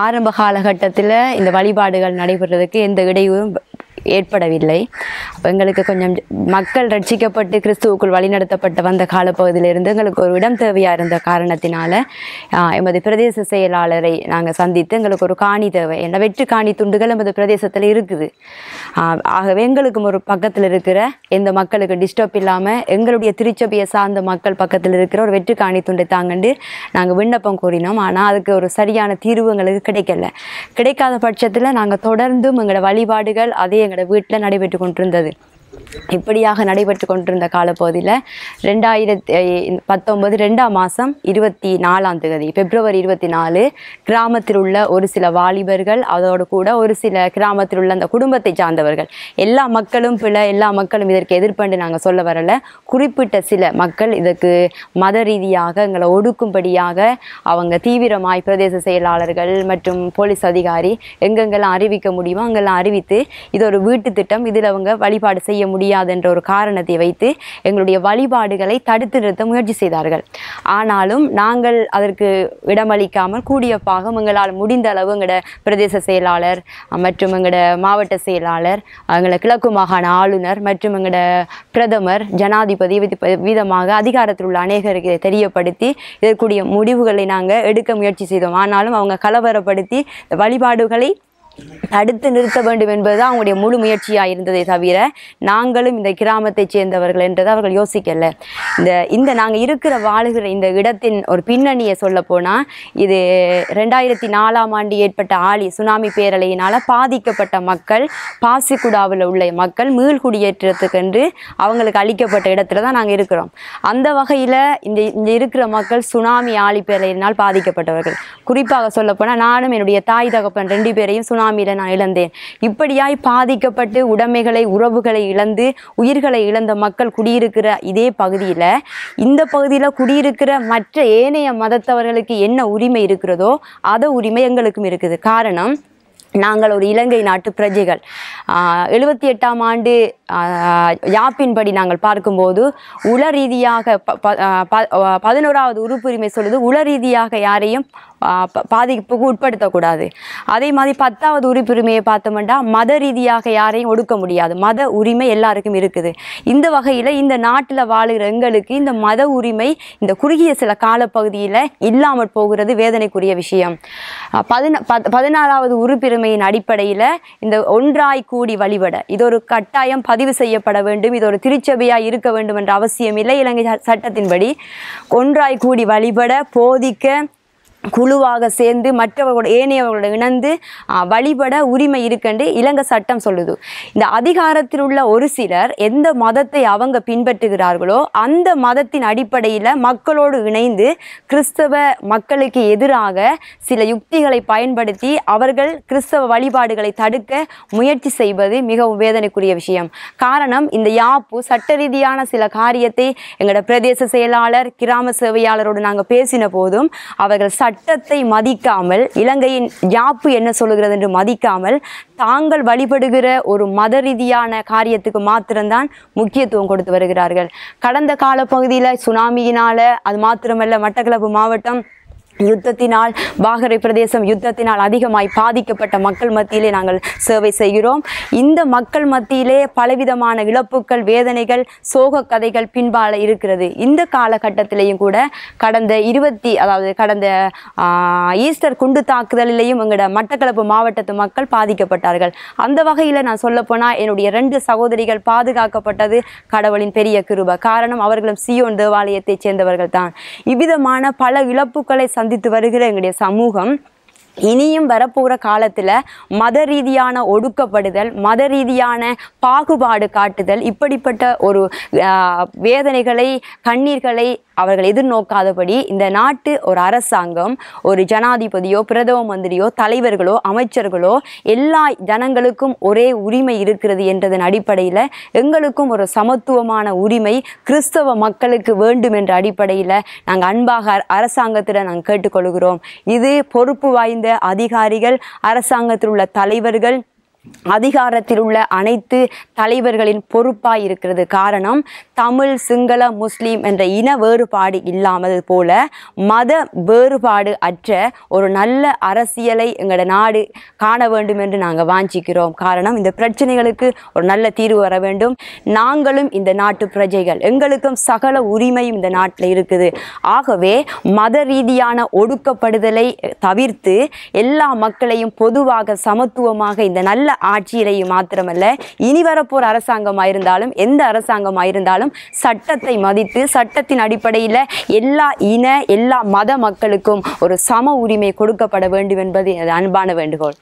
ஆரம்ப காலகட்டத்தில் இந்த வழிபாடுகள் நடைபெறுறதுக்கு எந்த இடையூறும் ஏற்படவில்லை எங்களுக்கு கொஞ்சம் மக்கள் ரட்சிக்கப்பட்டு கிறிஸ்துவுக்குள் வழிநடத்தப்பட்டு வந்த காலப்பகுதியிலிருந்து எங்களுக்கு ஒரு இடம் தேவையாக இருந்த காரணத்தினால எமது பிரதேச செயலாளரை நாங்கள் சந்தித்து எங்களுக்கு ஒரு காணி தேவை என்ன வெற்று காணி துண்டுகள் எமது பிரதேசத்தில் இருக்குது ஆகவே எங்களுக்கும் ஒரு பக்கத்தில் இருக்கிற எந்த மக்களுக்கு டிஸ்டர்ப் இல்லாமல் எங்களுடைய திருச்சபையை சார்ந்த மக்கள் பக்கத்தில் இருக்கிற ஒரு வெற்று காணி துண்டை தாங்கண்டு நாங்கள் விண்ணப்பம் கூறினோம் ஆனால் அதுக்கு ஒரு சரியான தீர்வு எங்களுக்கு கிடைக்கல கிடைக்காத பட்சத்தில் நாங்கள் தொடர்ந்தும் எங்களோட வழிபாடுகள் அதே எங்களோட வீட்டில் நடைபெற்று கொண்டிருந்தது இப்படியாக நடைபெற்று கொண்டிருந்த காலப்பகுதியில் ரெண்டாயிரத்தி பத்தொம்பது ரெண்டாம் மாதம் இருபத்தி நாலாம் தேதி பிப்ரவரி இருபத்தி நாலு கிராமத்தில் உள்ள ஒரு சில வாலிபர்கள் அதோடு கூட ஒரு சில கிராமத்தில் உள்ள அந்த குடும்பத்தை சார்ந்தவர்கள் எல்லா மக்களும் பிழை எல்லா மக்களும் இதற்கு எதிர்ப்பண்டு நாங்கள் சொல்ல வரலை குறிப்பிட்ட சில மக்கள் இதற்கு மத ரீதியாக எங்களை ஒடுக்கும்படியாக அவங்க தீவிரமாய் பிரதேச செயலாளர்கள் மற்றும் போலீஸ் அதிகாரி எங்கெங்கெல்லாம் அறிவிக்க முடியுமோ அங்கெல்லாம் அறிவித்து இது ஒரு வீட்டு திட்டம் இதில் அவங்க வழிபாடு செய்ய முடியாதென்ற ஒரு காரணத்தை வைத்து எங்களுடைய வழிபாடுகளை தடுத்து நிறுத்த முயற்சி செய்தார்கள் ஆனாலும் நாங்கள் அதற்கு இடமளிக்காமல் கூடிய பாகம் எங்களால் முடிந்த அளவு எங்களோட பிரதேச செயலாளர் மற்றும் எங்களோட மாவட்ட செயலாளர் எங்களை கிழக்கு மாகாண ஆளுநர் மற்றும் எங்களோட பிரதமர் ஜனாதிபதி விதமாக அதிகாரத்தில் உள்ள அநேகருக்கு தெரியப்படுத்தி இதற்குரிய முடிவுகளை நாங்கள் எடுக்க முயற்சி செய்தோம் ஆனாலும் அவங்க கலவரப்படுத்தி வழிபாடுகளை தடுத்து நிறுத்த வேண்டும் என்பதுதான் அவங்களுடைய முழு முயற்சியாக இருந்ததை தவிர நாங்களும் இந்த கிராமத்தைச் சேர்ந்தவர்கள் என்றது அவர்கள் யோசிக்கல இந்த இந்த நாங்கள் இருக்கிற வாழ்கிற இந்த இடத்தின் ஒரு பின்னணியை சொல்ல போனால் இது ரெண்டாயிரத்தி நாலாம் ஆண்டு ஏற்பட்ட ஆலி சுனாமி பேரலையினால் பாதிக்கப்பட்ட மக்கள் பாசிக்குடாவில் உள்ள மக்கள் மீள்குடியேற்றத்துக்கென்று அவங்களுக்கு அளிக்கப்பட்ட இடத்துல தான் நாங்கள் இருக்கிறோம் அந்த வகையில் இந்த இந்த இருக்கிற மக்கள் சுனாமி ஆலி பேரலையினால் பாதிக்கப்பட்டவர்கள் குறிப்பாக சொல்லப்போனால் நானும் என்னுடைய தாய் தகப்பன் ரெண்டு பேரையும் சுனாமி சுனாமியில் நான் இழந்தேன் இப்படியாய் பாதிக்கப்பட்டு உடைமைகளை உறவுகளை இழந்து உயிர்களை இழந்த மக்கள் குடியிருக்கிற இதே பகுதியில் இந்த பகுதியில் குடியிருக்கிற மற்ற ஏனைய மதத்தவர்களுக்கு என்ன உரிமை இருக்கிறதோ அதை உரிமை எங்களுக்கும் இருக்குது காரணம் நாங்கள் ஒரு இலங்கை நாட்டு பிரஜைகள் எழுபத்தி எட்டாம் ஆண்டு யாப்பின்படி நாங்கள் பார்க்கும்போது உள ரீதியாக பதினோராவது உறுப்புரிமை சொல்லுது உள ரீதியாக யாரையும் பாதிப்புக்கு உட்படுத்தக்கூடாது அதே மாதிரி பத்தாவது உரிப்புரிமையை பார்த்தோம்னா மத ரீதியாக யாரையும் ஒடுக்க முடியாது மத உரிமை எல்லாருக்கும் இருக்குது இந்த வகையில் இந்த நாட்டில் வாழுகிற எங்களுக்கு இந்த மத உரிமை இந்த குறுகிய சில காலப்பகுதியில் இல்லாமல் போகிறது வேதனைக்குரிய விஷயம் பதின பதினாறாவது உறுப்பிரிமையின் அடிப்படையில் இந்த ஒன்றாய் கூடி வழிபட இது ஒரு கட்டாயம் பதிவு செய்யப்பட வேண்டும் இது ஒரு திருச்சபையாக இருக்க வேண்டும் என்ற அவசியம் இல்லை இலங்கை சட்டத்தின்படி ஒன்றாய் கூடி வழிபட போதிக்க குழுவாக சேர்ந்து மற்றவர்களோட ஏனையவர்களோட இணைந்து வழிபட உரிமை இருக்கென்று இலங்கை சட்டம் சொல்லுது இந்த அதிகாரத்தில் உள்ள ஒரு சிலர் எந்த மதத்தை அவங்க பின்பற்றுகிறார்களோ அந்த மதத்தின் அடிப்படையில் மக்களோடு இணைந்து கிறிஸ்தவ மக்களுக்கு எதிராக சில யுக்திகளை பயன்படுத்தி அவர்கள் கிறிஸ்தவ வழிபாடுகளை தடுக்க முயற்சி செய்வது மிகவும் வேதனைக்குரிய விஷயம் காரணம் இந்த யாப்பு சட்ட ரீதியான சில காரியத்தை எங்களோட பிரதேச செயலாளர் கிராம சேவையாளரோடு நாங்கள் பேசின போதும் அவர்கள் சட்ட சட்டத்தை மதிக்காமல் இலங்கையின் யாப்பு என்ன சொல்லுகிறது என்று மதிக்காமல் தாங்கள் வழிபடுகிற ஒரு மத ரீதியான காரியத்துக்கு மாத்திரம்தான் முக்கியத்துவம் கொடுத்து வருகிறார்கள் கடந்த காலப்பகுதியில் சுனாமியினால் அது மாத்திரமல்ல மட்டக்களப்பு மாவட்டம் யுத்தத்தினால் பாகரை பிரதேசம் யுத்தத்தினால் அதிகமாய் பாதிக்கப்பட்ட மக்கள் மத்தியிலே நாங்கள் சேவை செய்கிறோம் இந்த மக்கள் மத்தியிலே பலவிதமான இழப்புகள் வேதனைகள் சோக கதைகள் பின்பால இருக்கிறது இந்த காலகட்டத்திலையும் கூட கடந்த இருபத்தி அதாவது கடந்த ஈஸ்டர் குண்டு தாக்குதலிலேயும் எங்களோட மட்டக்களப்பு மாவட்டத்து மக்கள் பாதிக்கப்பட்டார்கள் அந்த வகையில் நான் சொல்லப்போனால் என்னுடைய ரெண்டு சகோதரிகள் பாதுகாக்கப்பட்டது கடவுளின் பெரிய கிருப காரணம் அவர்களும் சியோன் தேவாலயத்தைச் சேர்ந்தவர்கள் தான் இவ்விதமான பல இழப்புகளை சந்தித்து வருகிற எங்களுடைய சமூகம் இனியும் வரப்போகிற காலத்தில் மத ரீதியான ஒடுக்கப்படுதல் மத ரீதியான பாகுபாடு காட்டுதல் இப்படிப்பட்ட ஒரு வேதனைகளை கண்ணீர்களை அவர்கள் எதிர்நோக்காதபடி இந்த நாட்டு ஒரு அரசாங்கம் ஒரு ஜனாதிபதியோ பிரதம மந்திரியோ தலைவர்களோ அமைச்சர்களோ எல்லா ஜனங்களுக்கும் ஒரே உரிமை இருக்கிறது என்றதன் அடிப்படையில் எங்களுக்கும் ஒரு சமத்துவமான உரிமை கிறிஸ்தவ மக்களுக்கு வேண்டும் என்ற அடிப்படையில் நாங்கள் அன்பாக அரசாங்கத்தில் நாங்கள் கேட்டுக்கொள்கிறோம் இது பொறுப்பு வாய்ந்த அதிகாரிகள் அரசாங்கத்தில் உள்ள தலைவர்கள் அதிகாரத்தில் உள்ள அனைத்து தலைவர்களின் பொறுப்பாக இருக்கிறது காரணம் தமிழ் சிங்கள முஸ்லீம் என்ற இன வேறுபாடு இல்லாமல் போல மத வேறுபாடு அற்ற ஒரு நல்ல அரசியலை எங்களோட நாடு காண வேண்டும் என்று நாங்கள் வாஞ்சிக்கிறோம் காரணம் இந்த பிரச்சனைகளுக்கு ஒரு நல்ல தீர்வு வர வேண்டும் நாங்களும் இந்த நாட்டு பிரஜைகள் எங்களுக்கும் சகல உரிமையும் இந்த நாட்டில் இருக்குது ஆகவே மத ரீதியான ஒடுக்கப்படுதலை தவிர்த்து எல்லா மக்களையும் பொதுவாக சமத்துவமாக இந்த நல்ல இந்த ஆட்சியிலையும் மாத்திரமல்ல இனி வரப்போர் அரசாங்கமாக இருந்தாலும் எந்த அரசாங்கமாக இருந்தாலும் சட்டத்தை மதித்து சட்டத்தின் அடிப்படையில் எல்லா இன எல்லா மத மக்களுக்கும் ஒரு சம உரிமை கொடுக்கப்பட வேண்டும் என்பது அன்பான வேண்டுகோள்